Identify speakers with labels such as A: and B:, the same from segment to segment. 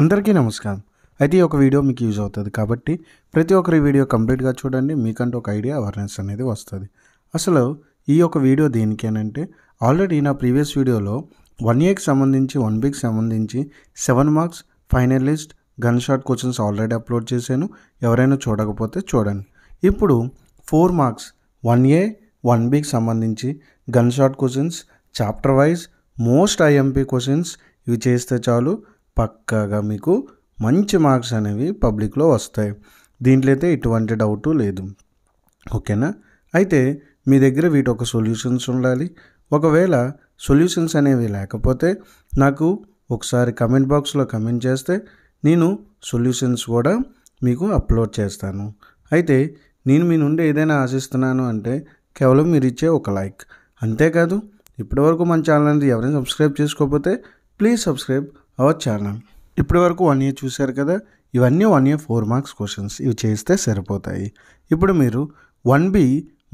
A: అందరికీ నమస్కారం అయితే ఈ ఒక వీడియో మీకు యూజ్ అవుతుంది కాబట్టి ప్రతి ఒక్కరి వీడియో కంప్లీట్గా చూడండి మీకంటూ ఒక ఐడియా అవేర్నెస్ అనేది వస్తుంది అసలు ఈ యొక్క వీడియో దేనికేనంటే ఆల్రెడీ నా ప్రీవియస్ వీడియోలో వన్ ఇయర్కి సంబంధించి వన్ వీక్ సంబంధించి seven marks finalist gun shot questions already upload చేశాను ఎవరైనా చూడకపోతే చూడండి ఇప్పుడు four marks one A one week సంబంధించి gun shot questions chapter wise most IMP questions ఇవి చేస్తే చాలు పక్కాగా మీకు మంచి మార్క్స్ అనేవి పబ్లిక్లో వస్తాయి దీంట్లో అయితే ఎటువంటి డౌటు లేదు ఓకేనా అయితే మీ దగ్గర వీటి ఒక సొల్యూషన్స్ ఉండాలి ఒకవేళ సొల్యూషన్స్ అనేవి లేకపోతే నాకు ఒకసారి కమెంట్ బాక్స్లో కమెంట్ చేస్తే నేను సొల్యూషన్స్ కూడా మీకు అప్లోడ్ చేస్తాను అయితే నేను మీ నుండి ఏదైనా ఆశిస్తున్నాను అంటే కేవలం మీరు ఇచ్చే ఒక లైక్ అంతేకాదు ఇప్పటివరకు మన ఛానల్ ఎవరైనా సబ్స్క్రైబ్ చేసుకోకపోతే ప్లీజ్ సబ్స్క్రైబ్ అవర్ ఛానల్ ఇప్పటి వరకు వన్ ఇయర్ చూశారు కదా ఇవన్నీ one year four marks questions ఇవి చేస్తే సరిపోతాయి ఇప్పుడు మీరు one B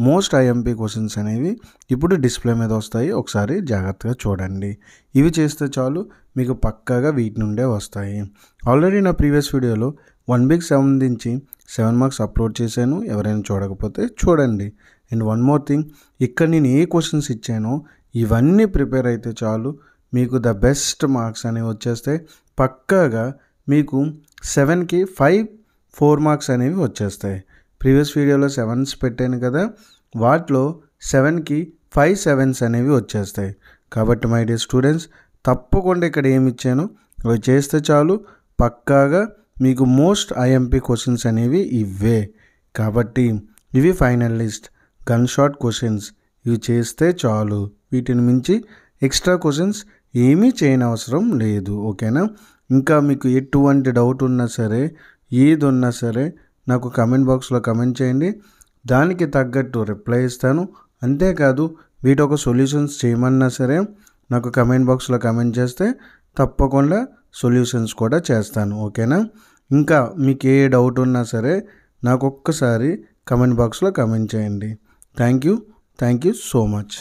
A: most IMP questions అనేవి ఇప్పుడు డిస్ప్లే మీద వస్తాయి ఒకసారి జాగ్రత్తగా చూడండి ఇవి చేస్తే చాలు మీకు పక్కాగా వీటి నుండే వస్తాయి ఆల్రెడీ నా ప్రీవియస్ వీడియోలో వన్ బీకి సంబంధించి సెవెన్ మార్క్స్ అప్లోడ్ చేశాను ఎవరైనా చూడకపోతే చూడండి అండ్ వన్ మోర్ థింగ్ ఇక్కడ నేను ఏ క్వశ్చన్స్ ఇచ్చానో ఇవన్నీ ప్రిపేర్ అయితే చాలు మీకు ద బెస్ట్ మార్క్స్ అనేవి వచ్చేస్తాయి పక్కాగా మీకు సెవెన్కి ఫైవ్ ఫోర్ మార్క్స్ అనేవి వచ్చేస్తాయి ప్రీవియస్ వీడియోలో సెవెన్స్ పెట్టాను కదా వాటిలో సెవెన్కి ఫైవ్ సెవెన్స్ అనేవి వచ్చేస్తాయి కాబట్టి మై డియర్ స్టూడెంట్స్ తప్పకుండా ఇక్కడ ఏమి ఇచ్చాను అవి చేస్తే చాలు పక్కాగా మీకు మోస్ట్ ఐఎంపీ క్వశ్చన్స్ అనేవి ఇవే కాబట్టి ఇవి final list gun shot questions ఇవి చేస్తే చాలు వీటిని మించి ఎక్స్ట్రా క్వశ్చన్స్ ఏమీ చేయనవసరం లేదు ఓకేనా ఇంకా మీకు ఎటువంటి డౌట్ ఉన్నా సరే ఏది ఉన్నా సరే నాకు కమెంట్ బాక్స్లో కమెంట్ చేయండి దానికి తగ్గట్టు రిప్లై ఇస్తాను అంతేకాదు వీటి ఒక సొల్యూషన్స్ చేయమన్నా సరే నాకు కమెంట్ బాక్స్లో కమెంట్ చేస్తే తప్పకుండా సొల్యూషన్స్ కూడా చేస్తాను ఓకేనా ఇంకా మీకు ఏ డౌట్ ఉన్నా సరే నాకు ఒక్కసారి కమెంట్ బాక్స్లో కమెంట్ చేయండి thank you thank you so much